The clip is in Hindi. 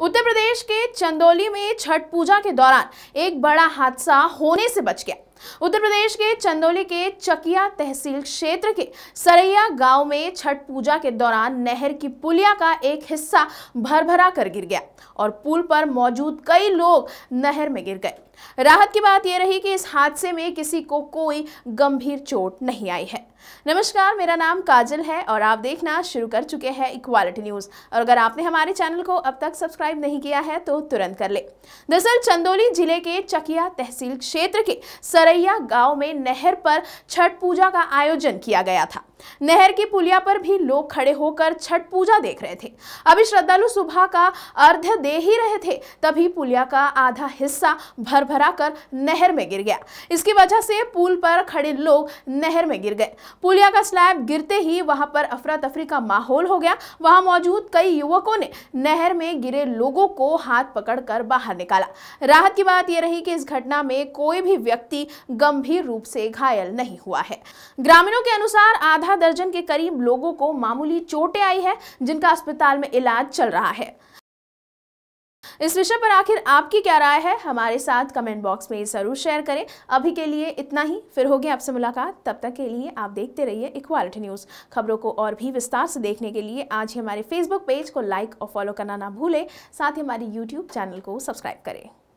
उत्तर प्रदेश के चंदौली में छठ पूजा के दौरान एक बड़ा हादसा होने से बच गया उत्तर प्रदेश के चंदौली के चकिया तहसील क्षेत्र के सरैया गांव में छठ पूजा के दौरान नहर की पुलिया का एक हिस्सा भरभरा कर गिर गया और पुल पर मौजूद कई लोग नहर में गिर गए राहत की बात यह रही कि इस हादसे में किसी को कोई गंभीर चोट नहीं आई है नमस्कार मेरा नाम काजल है और आप देखना शुरू कर चुके हैं इक्वालिटी न्यूज़ और अगर आपने हमारे चैनल को अब तक सब्सक्राइब नहीं किया है तो तुरंत कर ले दरअसल चंदौली जिले के चकिया तहसील क्षेत्र के सर करैया गांव में नहर पर छठ पूजा का आयोजन किया गया था नहर की पुलिया पर भी लोग खड़े होकर छठ पूजा देख रहे थे अभी श्रद्धालु सुबह का अर्घ्य दे ही रहे थे तभी पुलिया का आधा हिस्सा भर भरा कर नहर में गिर गया इसकी वजह से पुल पर खड़े लोग नहर में गिर गए पुलिया का स्लैब गिरते ही वहां पर अफरा तफरी का माहौल हो गया वहां मौजूद कई युवकों ने नहर में गिरे लोगों को हाथ पकड़ बाहर निकाला राहत की बात यह रही कि इस घटना में कोई भी व्यक्ति गंभीर रूप से घायल नहीं हुआ है ग्रामीणों के अनुसार आधा दर्जन के करीब लोगों को मामूली चोटें आई है जिनका अस्पताल में इलाज चल रहा है इस विषय पर आखिर आपकी क्या राय है हमारे साथ कमेंट बॉक्स में जरूर शेयर करें अभी के लिए इतना ही फिर होगी आपसे मुलाकात तब तक के लिए आप देखते रहिए इक्वालिटी न्यूज़ खबरों को और भी विस्तार से देखने के लिए आज ही हमारे फेसबुक पेज को लाइक और फॉलो करना ना भूलें साथ ही हमारे यूट्यूब चैनल को सब्सक्राइब करें